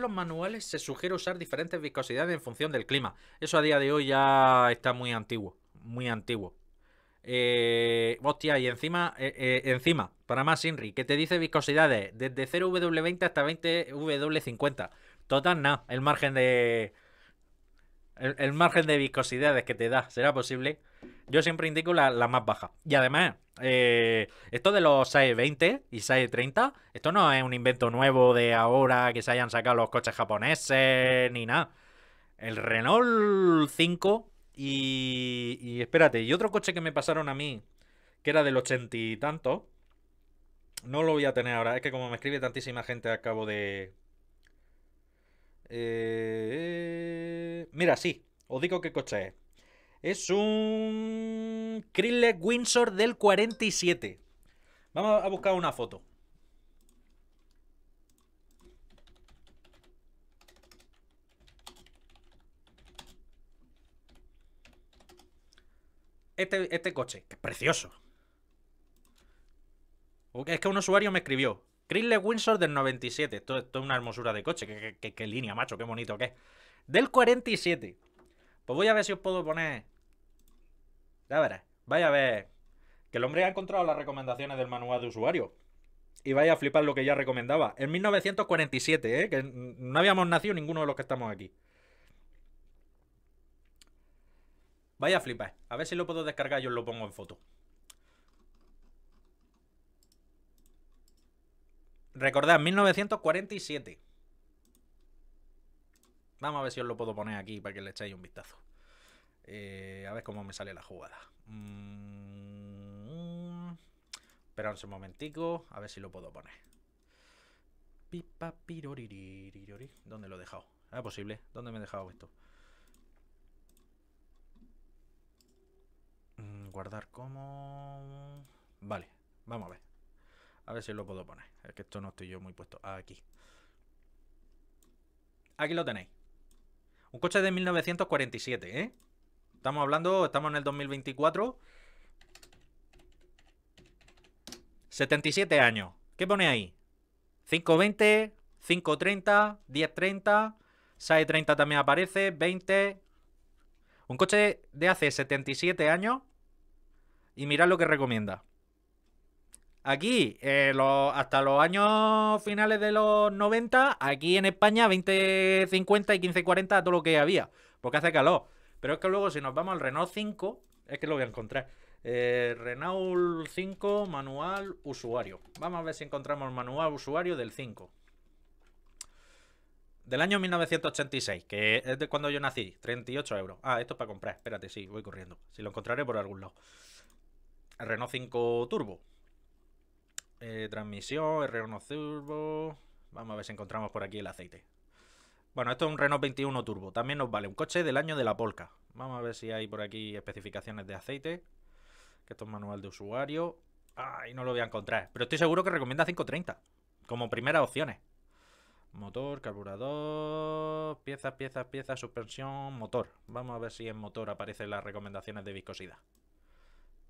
los manuales se sugiere usar diferentes viscosidades en función del clima. Eso a día de hoy ya está muy antiguo, muy antiguo. Eh, hostia, y encima, eh, eh, encima, para más Inri, que te dice viscosidades desde 0W20 hasta 20W50. Total, nada, el margen de... El, el margen de viscosidades que te da, ¿será posible? yo siempre indico la, la más baja. Y además, eh, esto de los 620 20 y 630 30, esto no es un invento nuevo de ahora que se hayan sacado los coches japoneses ni nada. El Renault 5 y, y espérate, y otro coche que me pasaron a mí, que era del ochenta y tanto, no lo voy a tener ahora. Es que como me escribe tantísima gente, acabo de... Eh... Mira, sí, os digo qué coche es. Es un Chrysler Windsor del 47. Vamos a buscar una foto. Este, este coche, que es precioso. Es que un usuario me escribió. Crisley Windsor del 97. Esto, es una hermosura de coche. Qué, qué, línea, macho. Qué bonito que es. Del 47. Pues voy a ver si os puedo poner ya verás. Vaya a ver. Que el hombre ha encontrado las recomendaciones del manual de usuario. Y vaya a flipar lo que ya recomendaba. En 1947, ¿eh? Que no habíamos nacido ninguno de los que estamos aquí. Vaya a flipar. A ver si lo puedo descargar y os lo pongo en foto. Recordad, 1947. Vamos a ver si os lo puedo poner aquí para que le echéis un vistazo. Eh, a ver cómo me sale la jugada. Mm, un momentico, a ver si lo puedo poner. Pipa ¿Dónde lo he dejado? ¿Es ah, posible. ¿Dónde me he dejado esto? Mm, guardar como... Vale, vamos a ver. A ver si lo puedo poner. Es que esto no estoy yo muy puesto. Aquí. Aquí lo tenéis. Un coche de 1947, ¿eh? Estamos hablando, estamos en el 2024. 77 años. ¿Qué pone ahí? 520, 530, 1030, 30 también aparece, 20. Un coche de hace 77 años. Y mirad lo que recomienda. Aquí, eh, hasta los años finales de los 90, aquí en España, 2050 y 1540, todo lo que había. Porque hace calor. Pero es que luego si nos vamos al Renault 5, es que lo voy a encontrar. Eh, Renault 5 manual usuario. Vamos a ver si encontramos el manual usuario del 5. Del año 1986, que es de cuando yo nací, 38 euros. Ah, esto es para comprar, espérate, sí, voy corriendo. Si lo encontraré por algún lado. Renault 5 Turbo. Eh, transmisión, Renault Turbo. Vamos a ver si encontramos por aquí el aceite. Bueno, esto es un Renault 21 Turbo, también nos vale. Un coche del año de la Polka. Vamos a ver si hay por aquí especificaciones de aceite. Que esto es manual de usuario. Ay, no lo voy a encontrar. Pero estoy seguro que recomienda 530. Como primeras opciones. Motor, carburador, piezas, piezas, piezas, suspensión, motor. Vamos a ver si en motor aparecen las recomendaciones de viscosidad.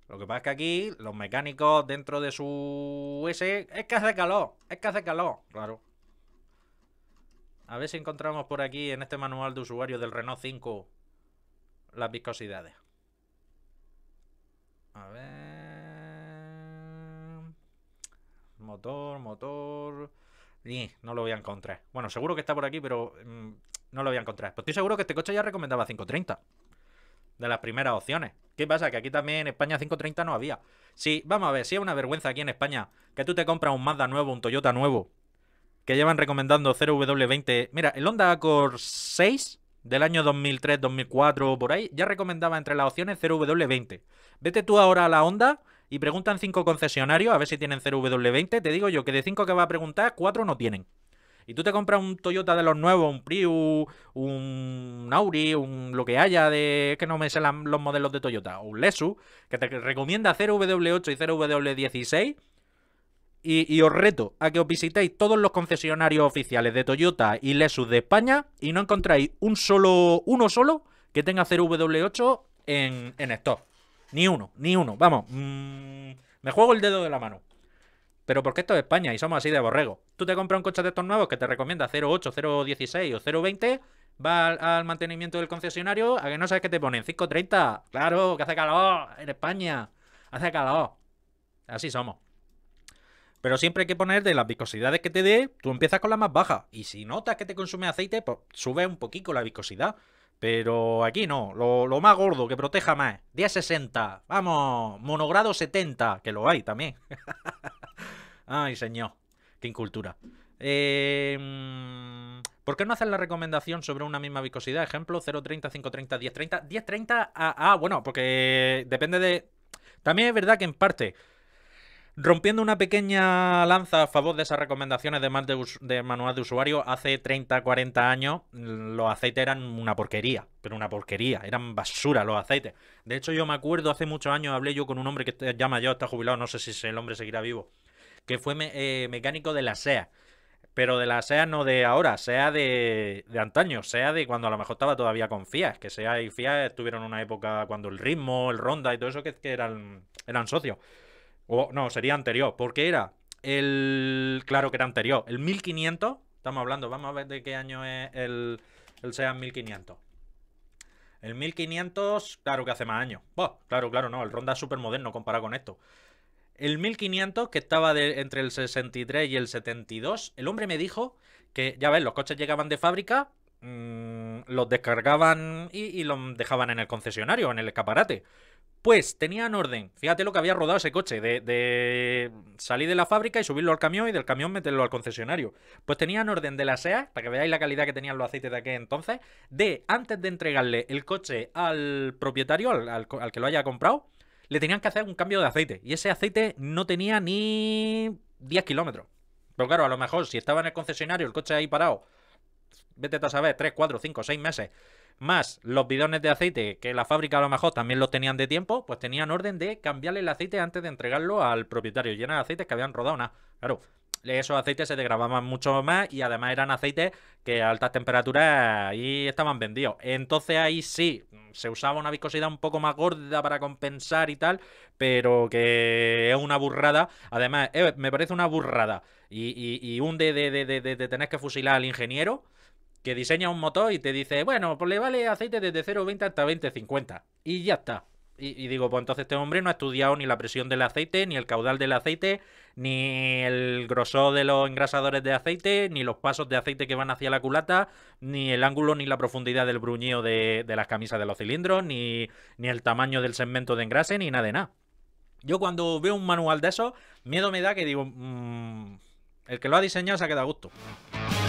Lo que pasa es que aquí los mecánicos dentro de su S es que hace calor, es que hace calor, claro. A ver si encontramos por aquí, en este manual de usuario del Renault 5, las viscosidades. A ver... Motor, motor... Y no lo voy a encontrar. Bueno, seguro que está por aquí, pero mm, no lo voy a encontrar. Pues estoy seguro que este coche ya recomendaba 530. De las primeras opciones. ¿Qué pasa? Que aquí también en España 530 no había. Sí, vamos a ver, si es una vergüenza aquí en España que tú te compras un Mazda nuevo, un Toyota nuevo, que llevan recomendando 0W20. Mira, el Honda Accord 6 del año 2003, 2004, por ahí, ya recomendaba entre las opciones 0W20. Vete tú ahora a la Honda y preguntan 5 concesionarios a ver si tienen 0W20. Te digo yo que de 5 que va a preguntar, 4 no tienen. Y tú te compras un Toyota de los nuevos, un Prius, un Auri, un lo que haya de... Es que no me sé los modelos de Toyota. O un Lesu, que te recomienda 0W8 y 0W16 y, os reto a que os visitéis todos los concesionarios oficiales de Toyota y Lexus de España y no encontráis un solo, uno solo que tenga w 8 en, en stock. Ni uno, ni uno. Vamos, mm, me juego el dedo de la mano. Pero porque esto es España y somos así de borrego. Tú te compras un coche de estos nuevos que te recomienda 08, 016 o 020, va al, mantenimiento del concesionario a que no sabes qué te ponen. 530, claro, que hace calor en España. Hace calor. Así somos. Pero siempre hay que poner de las viscosidades que te dé, tú empiezas con la más baja. Y si notas que te consume aceite, pues sube un poquito la viscosidad. Pero aquí no, lo, más gordo, que proteja más. 1060, vamos, monogrado 70, que lo hay también. Ay, señor, qué incultura. Em, ¿Por qué no hacen la recomendación sobre una misma viscosidad? Ejemplo, 0.30, 5.30, 10.30. 10.30 Ah, bueno, porque depende de... También es verdad que en parte Rompiendo una pequeña lanza a favor de esas recomendaciones de, de, manual de usuario, hace 30, 40 años mm, los aceites eran una porquería, pero una porquería, eran basura los aceites. De hecho, yo me acuerdo, hace muchos años hablé yo con un hombre que ya yo está jubilado, no sé si el hombre seguirá vivo, que fue eh, mecánico de la SEA. Pero de la SEA no de ahora, SEA de, antaño, SEA de cuando a lo mejor estaba todavía con FIA. que SEA y Fia estuvieron una época cuando el ritmo, el Ronda y todo eso que, que eran, eran socios. O, no, sería anterior, porque era el. Claro que era anterior, el 1500. Estamos hablando, vamos a ver de qué año es el, el 1500. El 1500, claro que hace más años. claro, claro, no. El Ronda es súper moderno comparado con esto. El 1500, que estaba de, entre el 63 y el 72, el hombre me dijo que, ya ves, los coches llegaban de fábrica, Mm, los descargaban y, los dejaban en el concesionario, en el escaparate. Pues tenían orden. Fíjate lo que había rodado ese coche. De, salir de la fábrica y subirlo al camión y del camión meterlo al concesionario. Pues tenían orden de la SEA, para que veáis la calidad que tenían los aceites de aquel entonces, de antes de entregarle el coche al propietario, al, al que lo haya comprado, le tenían que hacer un cambio de aceite. Y ese aceite no tenía ni 10 kilómetros. Pero claro, a lo mejor si estaba en el concesionario, el coche ahí parado, vete a saber, 3, 4, 5, 6 meses, más los bidones de aceite que la fábrica a lo mejor también los tenían de tiempo, pues tenían orden de cambiarle el aceite antes de entregarlo al propietario. Y de aceites que habían rodado nada. Claro, esos aceites se degradaban mucho más y además eran aceites que a altas temperaturas y estaban vendidos. Entonces ahí sí, se usaba una viscosidad un poco más gorda para compensar y tal, pero que es una burrada. Además, eh, me parece una burrada. Y, un de, de tener que fusilar al ingeniero que diseña un motor y te dice, bueno, pues le vale aceite desde 0,20 hasta 20,50. Y ya está. Y, digo, pues entonces este hombre no ha estudiado ni la presión del aceite, ni el caudal del aceite, ni el grosor de los engrasadores de aceite, ni los pasos de aceite que van hacia la culata, ni el ángulo ni la profundidad del bruñido de, las camisas de los cilindros, ni, ni el tamaño del segmento de engrase, ni nada de nada. Yo cuando veo un manual de eso, miedo me da que digo, mm, el que lo ha diseñado se ha quedado a gusto.